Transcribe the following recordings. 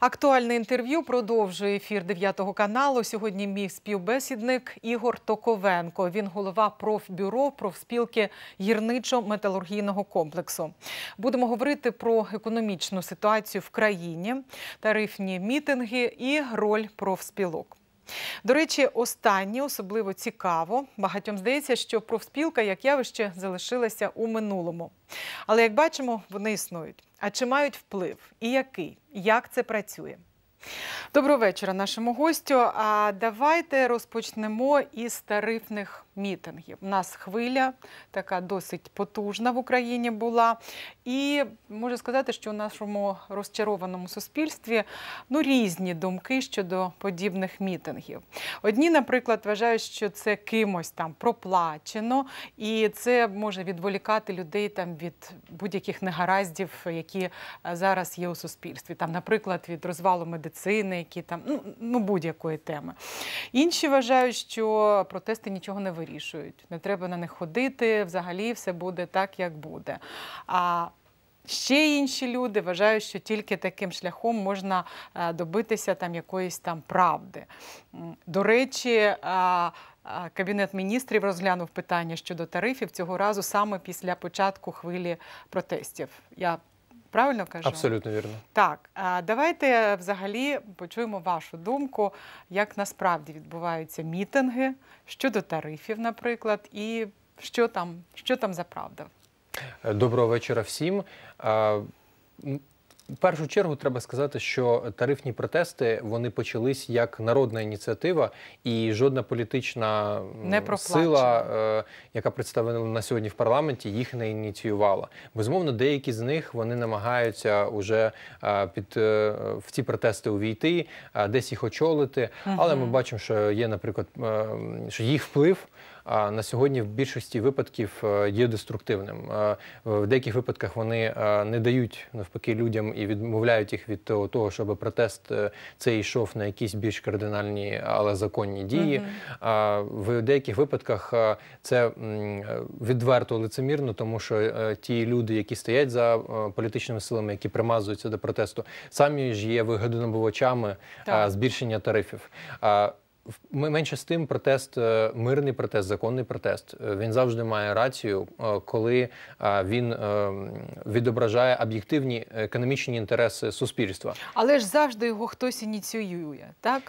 Актуальне інтерв'ю продовжує ефір 9 каналу. Сьогодні мій співбесідник Ігор Токовенко. Він голова профбюро профспілки гірничо-металургійного комплексу. Будемо говорити про економічну ситуацію в країні, тарифні мітинги і роль профспілок. До речі, останнє особливо цікаво. Багатьом здається, що профспілка як явище залишилася у минулому. Але як бачимо, вони існують. А чи мають вплив? І який? Як це працює? Доброго вечора нашому гостю. А давайте розпочнемо із тарифних мітингів. У нас хвиля така досить потужна в Україні була. І можу сказати, що у нашому розчарованому суспільстві ну, різні думки щодо подібних мітингів. Одні, наприклад, вважають, що це кимось там проплачено, і це може відволікати людей там від будь-яких негараздів, які е, зараз є у суспільстві. Там, наприклад, від розвалу медицини, які там ну, ну будь-якої теми. Інші вважають, що протести нічого не вирішують вирішують. Не треба на них ходити, взагалі все буде так, як буде. А Ще інші люди вважають, що тільки таким шляхом можна е, добитися там якоїсь там правди. До речі, е, е, Кабінет міністрів розглянув питання щодо тарифів цього разу саме після початку хвилі протестів. Я Правильно кажу? Абсолютно вірно. Так, давайте взагалі почуємо вашу думку, як насправді відбуваються мітинги щодо тарифів, наприклад, і що там, що там за правда. Доброго вечора всім. В першу чергу треба сказати, що тарифні протести вони почались як народна ініціатива, і жодна політична сила, е, яка представлена на сьогодні в парламенті, їх не ініціювала. Безумовно, деякі з них вони намагаються уже е, під е, в ці протести увійти, десь їх очолити. Але ми бачимо, що є, наприклад, що їх вплив на сьогодні в більшості випадків е, є деструктивним. Е, в деяких випадках вони е, не дають навпаки людям і відмовляють їх від того, щоб протест цей йшов на якісь більш кардинальні, але законні дії. А угу. в деяких випадках це відверто лицемірно, тому що ті люди, які стоять за політичними силами, які примазуються до протесту, самі ж є вигодонабувачами збільшення тарифів менше з тим протест, е, мирний протест, законний протест. Е, він завжди має рацію, е, коли він відображає об'єктивні економічні інтереси суспільства. Але ж завжди його хтось ініціює, так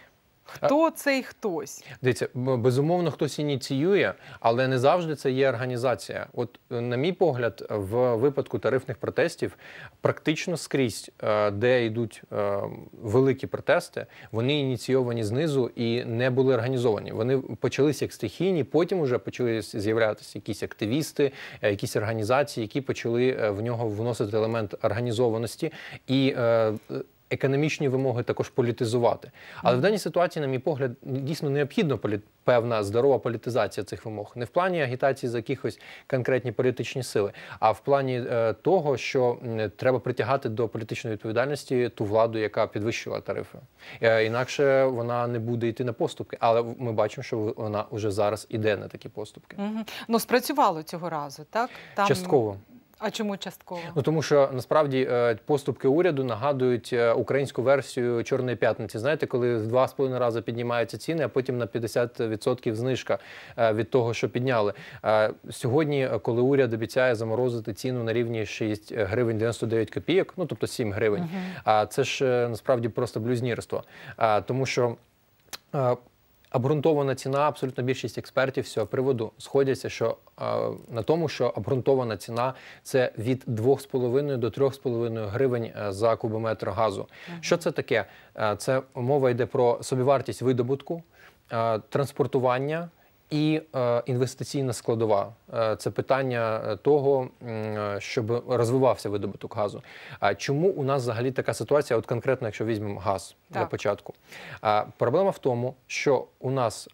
Хто цей хтось? Дивіться, безумовно, хтось ініціює, але не завжди це є організація. От, е, на мій погляд, в випадку тарифних протестів практично скрізь, е, де йдуть е, великі протести, вони ініційовані знизу і не були організовані. Вони почалися як стихійні, потім вже почали з'являтися якісь активісти, якісь організації, які почали в нього вносити елемент організованості і економічні вимоги також політизувати. Але в даній ситуації, на мій погляд, дійсно необхідно полі... певна здорова політизація цих вимог, не в плані агітації за якихось конкретні політичні сили, а в плані е, того, що треба притягати до політичної відповідальності ту владу, яка підвищила тарифи. Е, інакше вона не буде йти на поступки. Але ми бачимо, що вона вже зараз іде на такі поступки. Угу. Ну спрацювало цього разу, так там частково. А чому частково? Ну тому що насправді е, поступки уряду нагадують е, українську версію Чорної п'ятниці. Знаєте, коли в два з половиною рази піднімаються ціни, а потім на 50% знижка е, від того, що підняли. Сьогодні, коли уряд обіцяє заморозити ціну на рівні 6 гривень 99 копійок, ну тобто 7 гривень. А це ж насправді просто блюзнірство, тому що обґрунтована ціна, абсолютно більшість експертів з цього приводу сходяться, що е, на тому, що обґрунтована ціна це від 2,5 до 3,5 гривень е, за кубометр газу. Ага. Що це таке? Е, це мова йде про собівартість видобутку, е, транспортування. І е, інвестиційна складова е, це питання е, того, щоб розвивався видобуток газу. А чому у нас взагалі така ситуація? От конкретно, якщо візьмемо газ так. для початку, проблема в тому, що у нас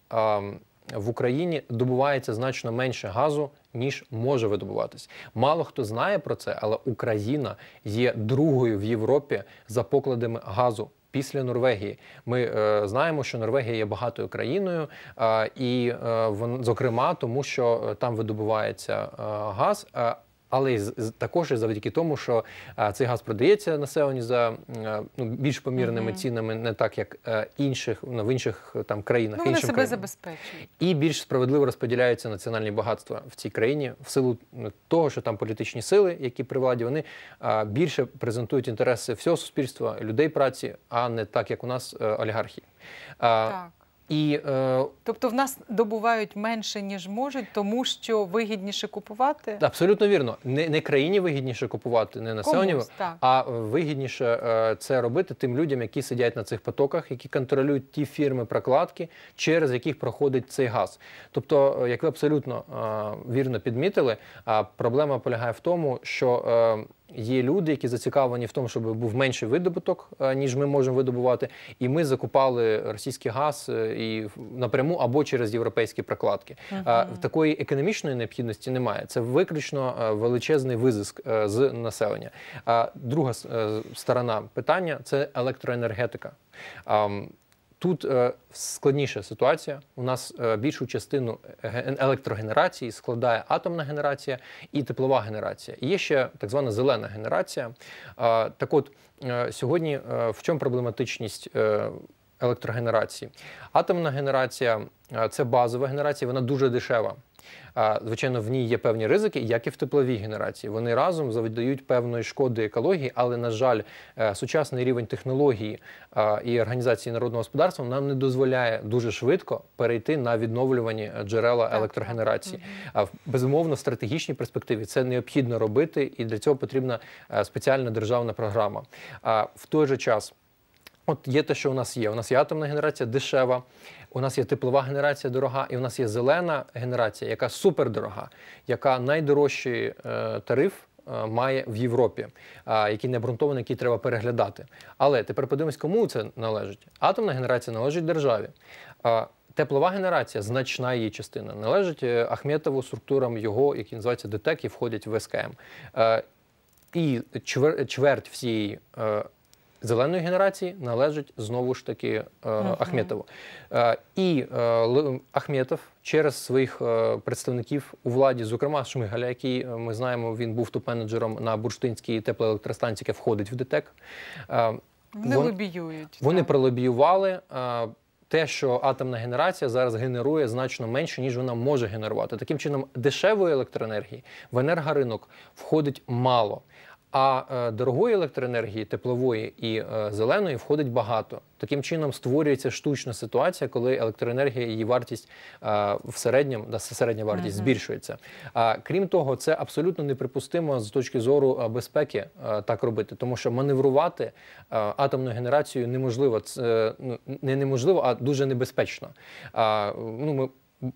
в Україні добувається значно менше газу. Ніж може видобуватись, мало хто знає про це, але Україна є другою в Європі за покладами газу після Норвегії. Ми е, знаємо, що Норвегія є багатою країною, е, і е, зокрема тому, що там видобувається газ але й також і завдяки тому, що цей газ продається населенню за ну, більш помірними mm цінами, не так як е, інших ну, в інших там країнах. Ну, вони себе країнам. забезпечують. і більш справедливо розподіляються національні багатства в цій країні в силу ну, того, що там політичні сили, які при владі вони більше презентують інтереси всього суспільства, людей праці, а не так як у нас е, олігархії. Так. І, е, Тобто в нас добувають менше, ніж можуть, тому що вигідніше купувати? Абсолютно вірно. Не не країні вигідніше купувати, не населенню, а вигідніше е, це робити тим людям, які сидять на цих потоках, які контролюють ті фірми прокладки, через яких проходить цей газ. Тобто, е, як ви абсолютно е, вірно підмітили, проблема полягає в тому, що. Е, Є люди, які зацікавлені в тому, щоб був менший видобуток, е, ніж ми можемо видобувати. І ми закупали російський газ е, і напряму або через європейські прокладки. Е, ага. Такої економічної необхідності немає. Це виключно величезний визиск з населення. друга сторона питання це електроенергетика. Тут е, складніша ситуація. У нас е, більшу частину е, електрогенерації складає атомна генерація і теплова генерація. І Є ще так звана зелена генерація. Так, от сьогодні в чому проблематичність електрогенерації? Атомна генерація це базова генерація, вона дуже дешева. Звичайно, в ній є певні ризики, як і в тепловій генерації. Вони разом завдають певної шкоди екології, але на жаль, е, сучасний рівень технології і організації народного господарства нам не дозволяє дуже швидко перейти на відновлювані джерела електрогенерації. А безумовно, в стратегічній перспективі це необхідно робити, і для цього потрібна е, спеціальна державна програма. А в той же час. От є те, що у нас є. У нас є атомна генерація дешева, у нас є теплова генерація дорога, і у нас є зелена генерація, яка супердорога, яка найдорожчий е, тариф е, має в Європі, е, який не обґрунтований, який треба переглядати. Але тепер подивимось, кому це належить. Атомна генерація належить державі. Теплова генерація, значна її частина, належить Ахметову структурам його, які називаються ДТЕК і входять в СКМ. І чверть всієї зеленої генерації належить знову ж таки е, Ахметову. Е, і е, Ахметов через своїх е, представників у владі, зокрема Шмигаля, який ми знаємо, він був топ-менеджером на бурштинській теплоелектростанції, яка входить в ДТЕК. Вони вон, лобіюють. Вони так. пролобіювали. Те, що атомна генерація зараз генерує значно менше, ніж вона може генерувати. Таким чином, дешевої електроенергії в енергоринок входить мало. А е, дорогої електроенергії, теплової і е, зеленої входить багато. Таким чином створюється штучна ситуація, коли електроенергія її вартість е, в середньому да, середня вартість збільшується. крім того, це абсолютно неприпустимо з точки зору безпеки так робити, тому що маневрувати атомну генерацію неможливо. Це ну, не неможливо, а дуже небезпечно. Ну ми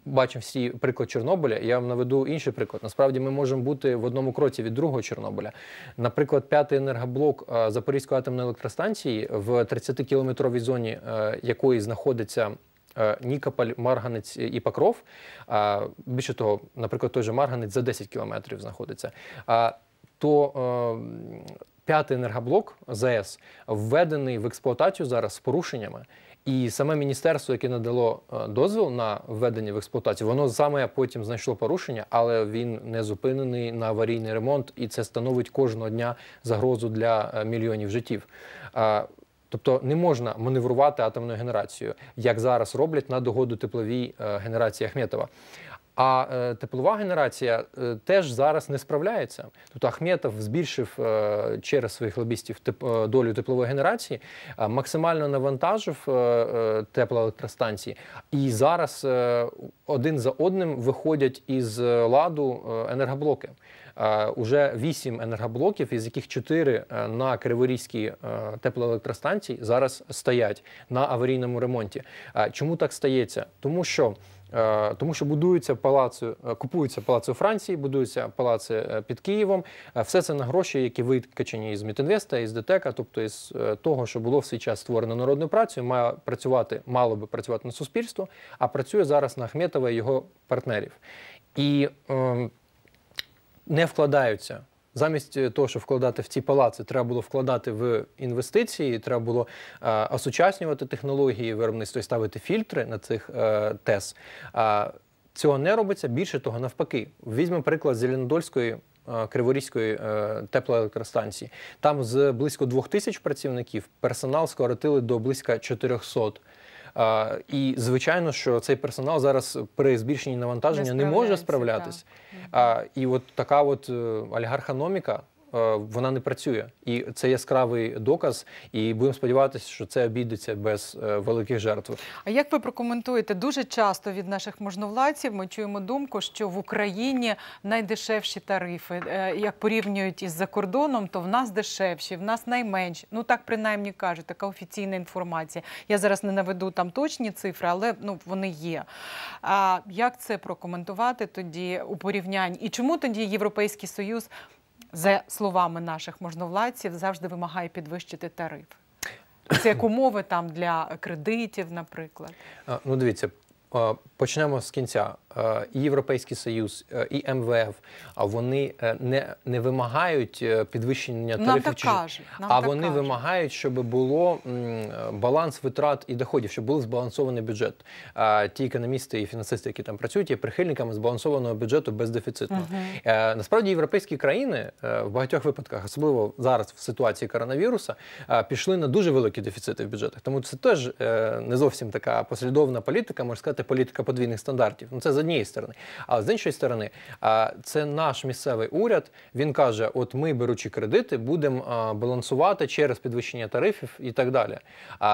бачимо всі приклад Чорнобиля. Я вам наведу інший приклад. Насправді ми можемо бути в одному кроці від другого Чорнобиля. Наприклад, п'ятий енергоблок е, Запорізької атомної електростанції в 30 кілометровій зоні е, якої знаходиться. Е, Нікополь, Марганець і Покров. Більше того, наприклад, той же Марганець за 10 кілометрів знаходиться. То п'ятий енергоблок ЗС введений в експлуатацію зараз з порушеннями. І саме міністерство, яке надало е, дозвіл на введення в експлуатацію, воно саме потім знайшло порушення, але він не зупинений на аварійний ремонт, і це становить кожного дня загрозу для е, мільйонів життів. Тобто не можна маневрувати атомною генерацією, як зараз роблять на догоду тепловій е, генерації Ахметова. А е, теплова генерація е, теж зараз не справляється. Тобто Ахметов збільшив е, через своїх лобістів теп, е, долю теплової генерації, е, максимально навантажив е, теплоелектростанції. І зараз один за одним виходять із ладу енергоблоки. Уже вісім енергоблоків, із яких чотири на Криворізькій теплоелектростанції зараз стоять на аварійному ремонті. Чому так стається? Тому що Е, тому що будуються палаци, е, купуються палаци у Франції, будуються палаци е, під Києвом. Все це на гроші, які викачені із Мітінвеста, із ДТЕКа, тобто із того, що було в свій час створено народною працею, має працювати, мало би працювати на суспільство, а працює зараз на Ахметова і його партнерів. І е, не вкладаються замість е, того, щоб вкладати в ці палаци, треба було вкладати в інвестиції, треба було а, е, осучаснювати технології виробництва і ставити фільтри на цих а, е, ТЕС. А, цього не робиться. Більше того, навпаки, візьмемо приклад Зеленодольської. Криворізької теплоелектростанції там з близько двох тисяч працівників персонал скоротили до близько 400. І звичайно, що цей персонал зараз при збільшенні навантаження не, не може справлятися. І от така от е, олігархономіка. Е, вона не працює, і це яскравий доказ. І будемо сподіватися, що це обійдеться без е, великих жертв. А як ви прокоментуєте дуже часто від наших можновладців? Ми чуємо думку, що в Україні найдешевші тарифи. Е, як порівнюють із за кордоном, то в нас дешевші, в нас найменші. Ну так принаймні кажуть, така офіційна інформація. Я зараз не наведу там точні цифри, але ну вони є. А як це прокоментувати тоді у порівнянні? І чому тоді європейський союз? за словами наших можновладців, завжди вимагає підвищити тариф. Це як умови там для кредитів, наприклад. Ну, дивіться, Е, почнемо з кінця. Е, і Європейський Союз, е, і МВФ, вони не не вимагають підвищення тарифів, чи... кажуть, а вони кажуть. вимагають, щоб було баланс витрат і доходів, щоб був збалансований бюджет. Ті економісти і фінансисти, які там працюють, є прихильниками збалансованого бюджету бездефіцитно. Угу. Насправді європейські країни в багатьох випадках, особливо зараз в ситуації коронавіруса, пішли на дуже великі дефіцити в бюджетах. Тому це теж не зовсім така послідовна політика, можна сказати, політика подвійних стандартів. Ну це з однієї сторони. А з іншої сторони, це наш місцевий уряд. Він каже: от ми, беручи кредити, будемо балансувати через підвищення тарифів і так далі.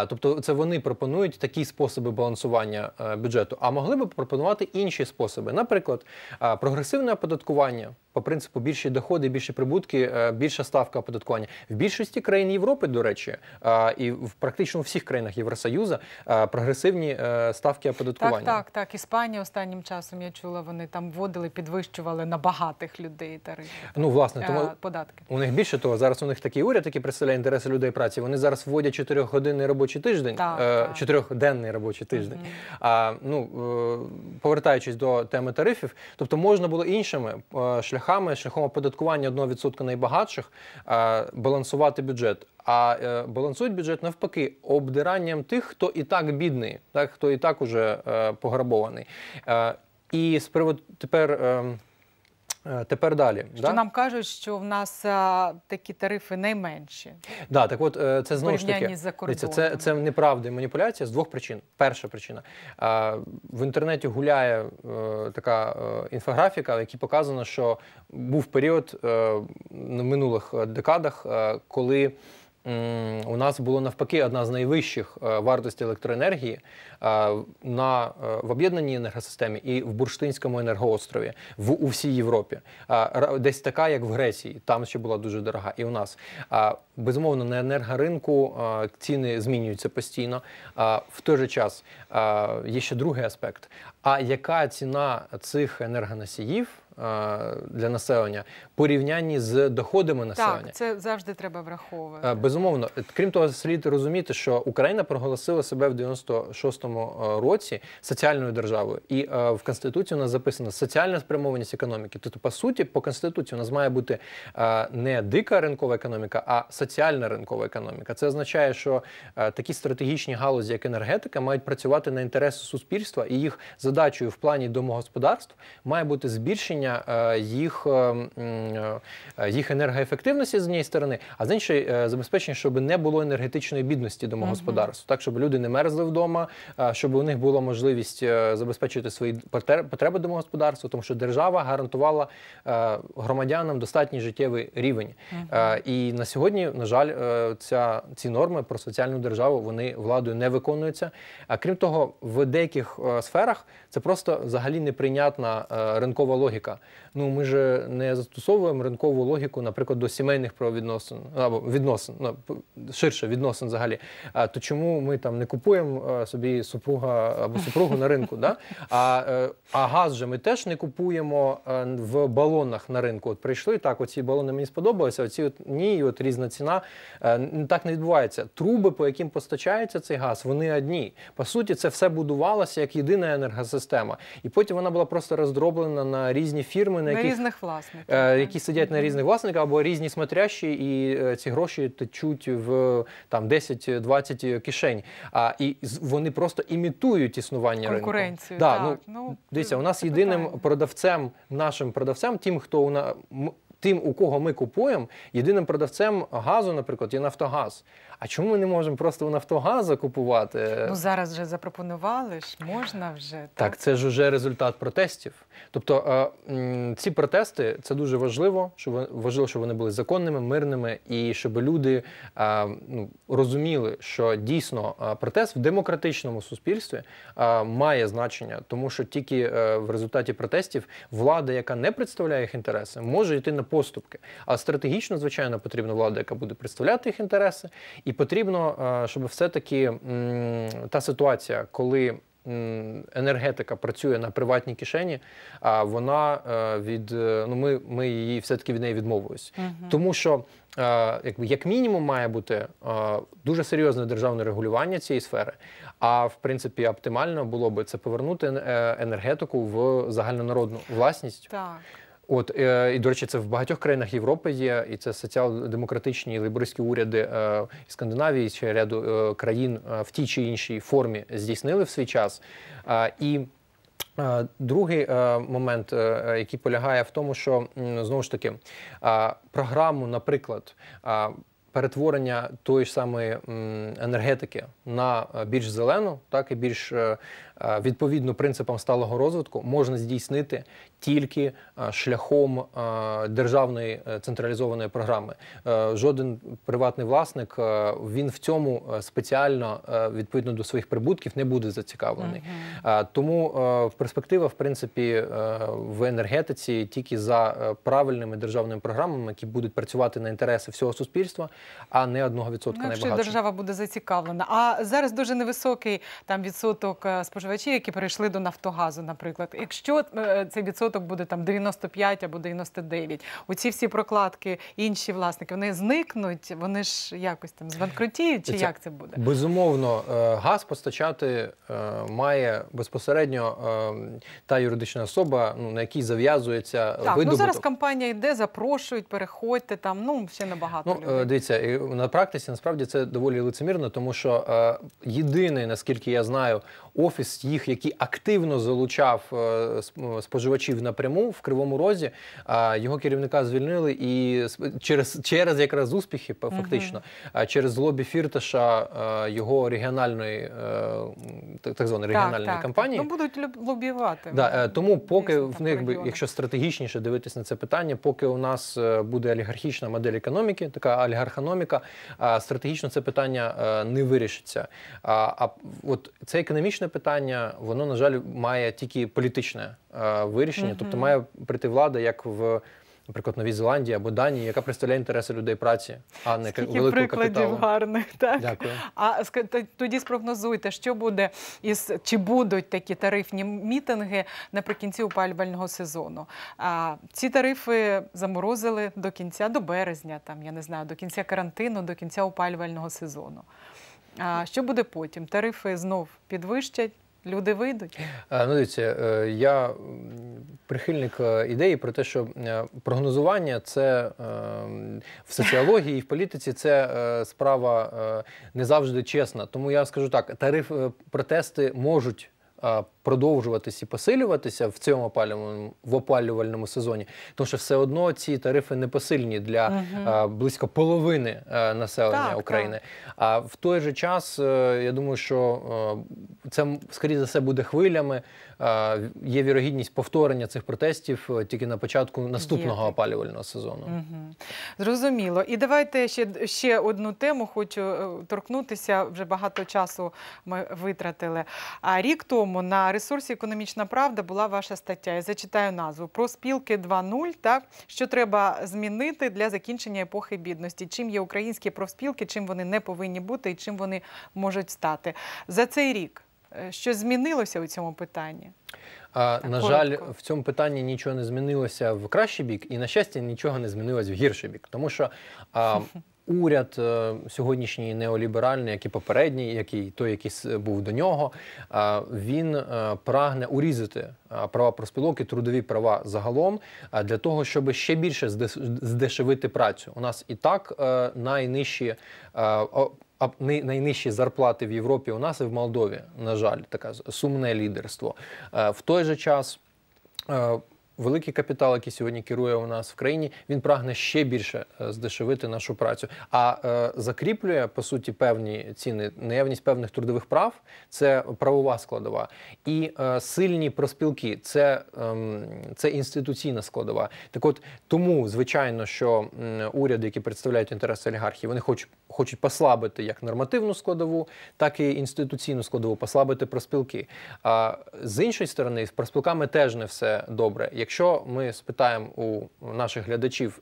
тобто, це вони пропонують такі способи балансування е, бюджету. А могли б пропонувати інші способи, наприклад, прогресивне оподаткування по принципу більші доходи, більші прибутки, е, більша ставка оподаткування в більшості країн Європи, до речі, е, і в практично всіх країнах Євросоюзу е, прогресивні ставки оподаткування. Так, так, так. Іспанія останнім часом я чула, вони там вводили, підвищували на багатих людей тарифи. Ну власне, тому податки у них більше того. Зараз у них такий уряд, який представляє інтереси людей праці. Вони зараз вводять чотирьохгодинний робочий тиждень, чотирьохденний робочий тиждень. А ну повертаючись до теми тарифів, тобто можна було іншими шляхами шляхами, шляхом оподаткування 1% найбагатших, е, балансувати бюджет. А е, балансують бюджет навпаки обдиранням тих, хто і так бідний, так хто і так уже е, пограбований. І з приводу тепер. Ем, Е, тепер далі що да? нам кажуть, що в нас а, е, такі тарифи найменші. Да, так от е, це знову ж таки це, це це неправда і маніпуляція з двох причин. Перша причина а, в інтернеті гуляє а, така інфографіка, в якій показано, що був період на минулих декадах, коли у нас було навпаки одна з найвищих е, вартостей електроенергії е, на е, в об'єднаній енергосистемі і в Бурштинському енергоострові в у всій Європі. Десь така, як в Греції, там ще була дуже дорога, і у нас Безумовно, на енергоринку ціни змінюються постійно. В той же час є ще другий аспект. А яка ціна цих енергоносіїв для населення порівнянні з доходами населення? Так, Це завжди треба враховувати. Безумовно, крім того, слід розуміти, що Україна проголосила себе в 96-му році соціальною державою, і в конституції у нас записано соціальна спрямованість економіки. Тобто, по суті, по конституції у нас має бути не дика ринкова економіка, а соціальна соціальна ринкова економіка. Це означає, що е, такі стратегічні галузі, як енергетика, мають працювати на інтереси суспільства, і їх задачею в плані домогосподарств має бути збільшення е, їх е, їх енергоефективності з однієї сторони, а з іншої забезпечення, щоб не було енергетичної бідності домогосподарств, так щоб люди не мерзли вдома, щоб у них була можливість забезпечити свої потреби домогосподарства, тому що держава гарантувала громадянам достатній життєвий рівень. І на сьогодні на жаль, е, ця ці норми про соціальну державу вони владою не виконуються. А крім того, в деяких е, сферах це просто взагалі неприйнятна е, ринкова логіка ну ми ж не застосовуємо ринкову логіку, наприклад, до сімейних провідносин або відносин, ну, ширше відносин взагалі. А то чому ми там не купуємо е, собі супруга або супругу на ринку? Да? А е, а газ же ми теж не купуємо е, в балонах на ринку. От прийшли так, оці балони мені сподобалися, оці от ні, от різна ціна. Так не відбувається. Труби, по яким постачається цей газ, вони одні. По суті, це все будувалося як єдина енергосистема. І потім вона була просто роздроблена на різні фірми на, яких, різних власників, е, які сидять на різних власниках або різні смотрящі, і е, ці гроші течуть в там 10-20 кишень. А і вони просто імітують існування конкуренцію. Ринку. Так, так. Ну, ну, дивіться, у нас єдиним питання. продавцем, нашим продавцем, тим, хто у нас тим, у кого ми купуємо, єдиним продавцем газу, наприклад, є Нафтогаз. А чому ми не можемо просто у Нафтогаза купувати? Ну зараз вже запропонували ж, можна вже так. Так, це ж вже результат протестів. Тобто е, ці протести це дуже важливо, щоб важливо, щоб вони були законними, мирними і щоб люди е, ну, розуміли, що дійсно е, протест в демократичному суспільстві має значення, тому що тільки в результаті протестів влада, яка не представляє їх інтереси, може йти на поступки. А стратегічно, звичайно, потрібна влада, яка буде представляти їх інтереси, і потрібно, е, щоб все-таки та ситуація, коли енергетика працює на приватній кишені, а вона е, від е, ну ми ми її все таки від неї відмовились, угу. тому що якби як мінімум має бути дуже серйозне державне регулювання цієї сфери. А в принципі, оптимально було би це повернути енергетику в загальнонародну власність. Так. От е, і до речі, це в багатьох країнах Європи є, і це соціал-демократичні лейбористські уряди е, і Скандинавії, і ще ряду е, країн в тій чи іншій формі здійснили в свій час. І Другий момент, який полягає в тому, що знову ж таки програму, наприклад, перетворення тої ж самої енергетики на більш зелену, так і більш Е, відповідно принципам сталого розвитку можна здійснити тільки е, шляхом е, державної централізованої програми. Жоден приватний власник він в цьому спеціально відповідно до своїх прибутків не буде зацікавлений. Угу. Тому перспектива, в принципі, в енергетиці тільки за правильними державними програмами, які будуть працювати на інтереси всього суспільства, а не одного відсотка ну, найбагатшого. держава буде зацікавлена. А зараз дуже невисокий там відсоток споживання споживачі, які перейшли до Нафтогазу, наприклад. Якщо е, цей відсоток буде там 95 або 99, оці всі прокладки, інші власники вони зникнуть, вони ж якось там збанкрутіють, чи це, як це буде? Безумовно, е, газ постачати е, має безпосередньо та юридична особа, ну на якій зав'язується видобуток. ну зараз компанія йде, запрошують, переходьте там. Ну ще набагато ну, людей. дивіться на практиці. Насправді це доволі лицемірно, тому що єдиний, наскільки я знаю, офіс їх, який активно залучав е, ну, споживачів напряму в Кривому Розі. Його керівника звільнили і через через якраз успіхи, фактично, угу. через лобі фірташа його регіональної е, так званої регіональної так, кампанії. Так, ну будуть лобіювати. Да, е, Тому, поки в них якщо стратегічніше дивитися на це питання, поки у нас буде олігархічна модель економіки, така олігархономіка, стратегічно це питання не вирішиться. А от це економічне економічне питання, воно, на жаль, має тільки політичне е, вирішення, mm -hmm. тобто має прийти влада, як в. Наприклад, Новій Зеландії або Данії, яка представляє інтереси людей праці, а не Скільки великого прикладів капіталу. гарних. Так дякую. А тоді спрогнозуйте, що буде із чи будуть такі тарифні мітинги наприкінці опалювального сезону. А ці тарифи заморозили до кінця, до березня, там я не знаю, до кінця карантину, до кінця опалювального сезону. А що буде потім? Тарифи знов підвищать. Люди вийдуть. Ну, дивіться, е, я прихильник е, ідеї про те, що е, прогнозування це в соціології і в політиці це справа не завжди чесна. Тому я скажу так: тариф протести можуть. Продовжуватися і посилюватися в цьому опалювальному, в опалювальному сезоні, тому що все одно ці тарифи не посильні для угу. близько половини населення так, України. Так. А в той же час е, я думаю, що е, це скоріше за все буде хвилями. Е, є вірогідність повторення цих протестів е, тільки на початку наступного опалювального сезону. Угу. Зрозуміло. І давайте ще ще одну тему. Хочу е, торкнутися. Вже багато часу ми витратили. А рік тому на ресурсі економічна правда була ваша стаття. Я зачитаю назву про спілки 2.0, Так що треба змінити для закінчення епохи бідності. Чим є українські профспілки, чим вони не повинні бути і чим вони можуть стати за цей рік. Е, що змінилося у цьому питанні? А, так, На коротко. жаль, в цьому питанні нічого не змінилося в кращий бік, і на щастя нічого не змінилось в гірший бік, тому що а, уряд е, сьогоднішній неоліберальний, як і попередній, який той, який був до нього, а, він е, прагне урізати права проспілок і трудові права загалом, для того, щоб ще більше здешевити працю. У нас і так найнижчі найнижчі зарплати в Європі у нас і в Молдові. На жаль, таке сумне лідерство е, в той же час. Е, великий капітал, який сьогодні керує у нас в країні, він прагне ще більше е, здешевити нашу працю. А е, закріплює по суті певні ціни, наявність певних трудових прав, це правова складова, і е, сильні проспілки це е, це інституційна складова. Так, от тому, звичайно, що уряди, які представляють інтереси олігархів, вони хочуть хочуть послабити як нормативну складову, так і інституційну складову, послабити проспілки. А з іншої сторони, з проспілками теж не все добре. Якщо ми спитаємо у наших глядачів,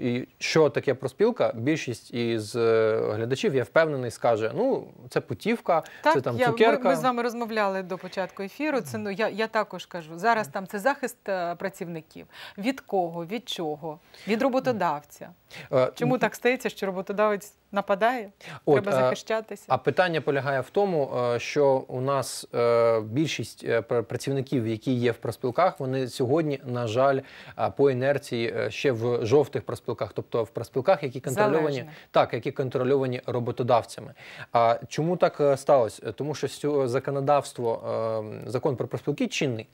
е, що таке проспілка, більшість із е, глядачів, я впевнений, скаже: ну це путівка, так, це там я, цукерка. Ми, ми з вами розмовляли до початку ефіру. Це ну я, я також кажу. Зараз там це захист е, працівників. Від кого, від чого, від роботодавця. Чому так стається, що роботодавець? нападає, От, треба е, захищатися. А питання полягає в тому, е, що у нас е, більшість працівників, які є в проспілках, вони сьогодні, на жаль, по інерції ще в жовтих проспілках, тобто в проспілках, які контрольовані так, які контрольовані роботодавцями. А чому так сталося? Тому що законодавство, закон про проспілки чинний,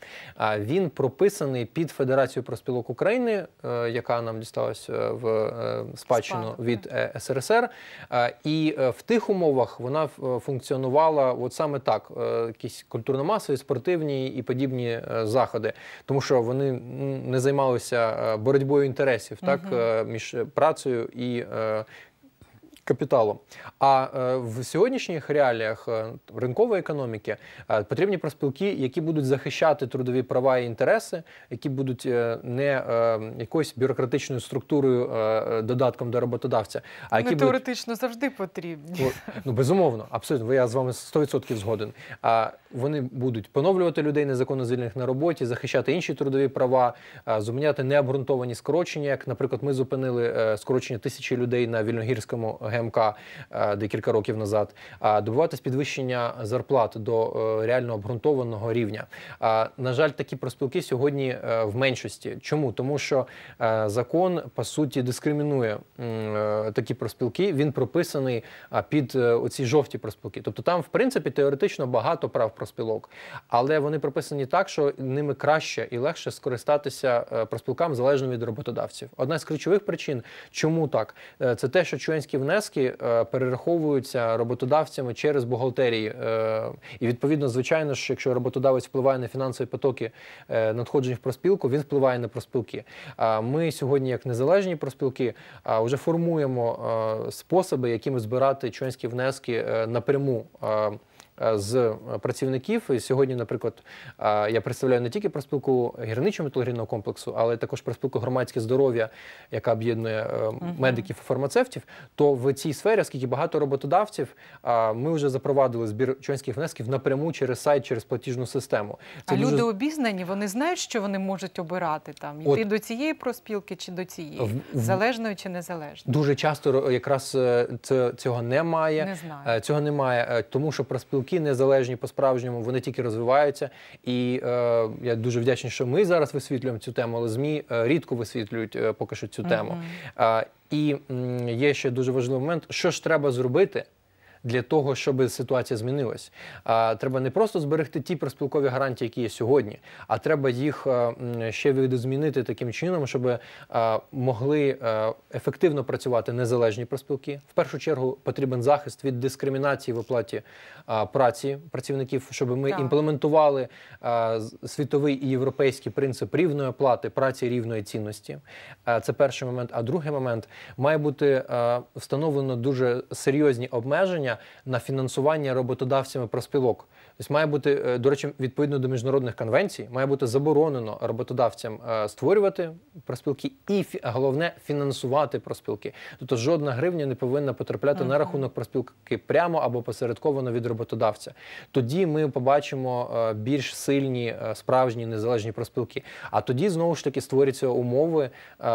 він прописаний під Федерацію проспілок України, яка нам дісталась в спадщину Спадок. від СРСР. Е, і е, в тих умовах вона е, функціонувала от саме так: якісь культурно-масові, спортивні і подібні заходи, тому що вони не займалися боротьбою інтересів, так між працею і Капіталом, А е, в сьогоднішніх реаліях е, ринкової економіки е, потрібні профспілки, які будуть захищати трудові права і інтереси, які будуть не якоюсь бюрократичною структурою додатком до роботодавця, а які не теоретично завжди потрібні. Ну безумовно, абсолютно. Я з вами 100% згоден. А вони будуть поновлювати людей незаконно звільнених на роботі, захищати інші трудові права, зупиняти необґрунтовані скорочення. Як, наприклад, ми зупинили скорочення тисячі людей на вільногірському ГЕМ ВМК е, декілька років назад, добиватись підвищення зарплат до е, реально обґрунтованого рівня. На жаль, такі проспілки сьогодні е, в меншості. Чому? Тому що закон по суті дискримінує такі проспілки. Він прописаний під оці жовті проспілки. Тобто там, в принципі, теоретично багато прав проспілок, але вони прописані так, що ними краще і легше скористатися проспілкам залежно від роботодавців. Одна з ключових причин, чому так, це те, що членські внески внески е, перераховуються роботодавцями через бухгалтерії. Е, і відповідно, звичайно ж, якщо роботодавець впливає на фінансові потоки е, надходжень в проспілку, він впливає на проспілки. ми сьогодні, як незалежні проспілки, вже формуємо способи, якими збирати членські внески напряму. Е, з працівників. І Сьогодні, наприклад, е, я представляю не тільки проспілку гірничого металургійного комплексу, але також проспілку громадське здоров'я, яка об'єднує е, медиків і фармацевтів. То в цій сфері, оскільки багато роботодавців, ми вже запровадили збір членських внесків напряму через сайт, через платіжну систему. Це а дуже... люди обізнані, вони знають, що вони можуть обирати там йти От... до цієї проспілки чи до цієї, в... залежної чи незалежної. Дуже часто якраз цього немає. Не знаю. Цього немає, тому що проспілки спілки незалежні по-справжньому, вони тільки розвиваються. І е, я дуже вдячний, що ми зараз висвітлюємо цю тему, але ЗМІ е, рідко висвітлюють е, поки що цю тему. Uh -huh. І є ще дуже важливий момент, що ж треба зробити, для того, щоб ситуація змінилась. Треба не просто зберегти ті проспілкові гарантії, які є сьогодні, а треба їх е, ще відозмінити таким чином, щоб е, могли е, ефективно працювати незалежні проспілки. В першу чергу потрібен захист від дискримінації в оплаті праці працівників, щоб ми так. імплементували світовий і європейський принцип рівної оплати праці рівної цінності. Це перший момент. А другий момент має бути встановлено дуже серйозні обмеження на фінансування роботодавцями проспілок. Тобто має бути, е, до речі, відповідно до міжнародних конвенцій, має бути заборонено роботодавцям е, створювати проспілки і головне фінансувати проспілки. Тобто жодна гривня не повинна потрапляти ага. на рахунок проспілки прямо або посередковано від роботодавця. Тоді ми побачимо е, більш сильні справжні незалежні проспілки. А тоді знову ж таки створюються умови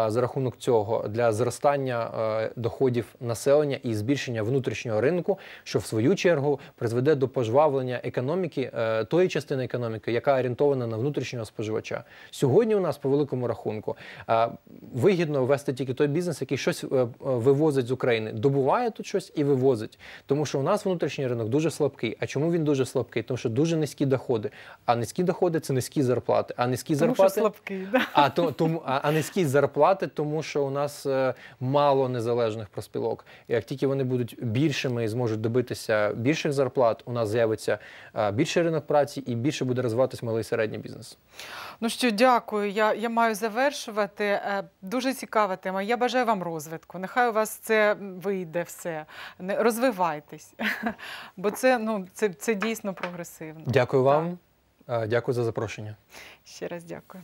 за рахунок цього для зростання доходів населення і збільшення внутрішнього ринку, що в свою чергу призведе до пожвавлення економіки економіки, е, тої частини економіки, яка орієнтована на внутрішнього споживача. Сьогодні у нас по великому рахунку е, вигідно вести тільки той бізнес, який щось е, вивозить з України, добуває тут щось і вивозить. Тому що у нас внутрішній ринок дуже слабкий. А чому він дуже слабкий? Тому що дуже низькі доходи. А низькі доходи це низькі зарплати. А низькі тому зарплати що слабкий, да? а то тому, а, а низькі зарплати, тому що у нас мало незалежних проспілок. Як тільки вони будуть більшими і зможуть добитися більших зарплат, у нас з'явиться Е, більше ринок праці і більше буде розвиватися малий і середній бізнес. Ну що, дякую. Я я маю завершувати. Е, дуже цікава тема. Я бажаю вам розвитку. Нехай у вас це вийде все. розвивайтесь, бо це ну це, це дійсно прогресивно. Дякую вам. Е, дякую за запрошення. Ще раз дякую.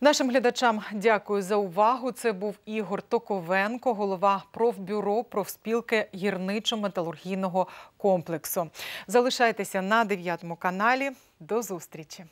Нашим глядачам дякую за увагу. Це був Ігор Токовенко, голова профбюро профспілки гірничо-металургійного комплексу. Залишайтеся на 9 каналі. До зустрічі.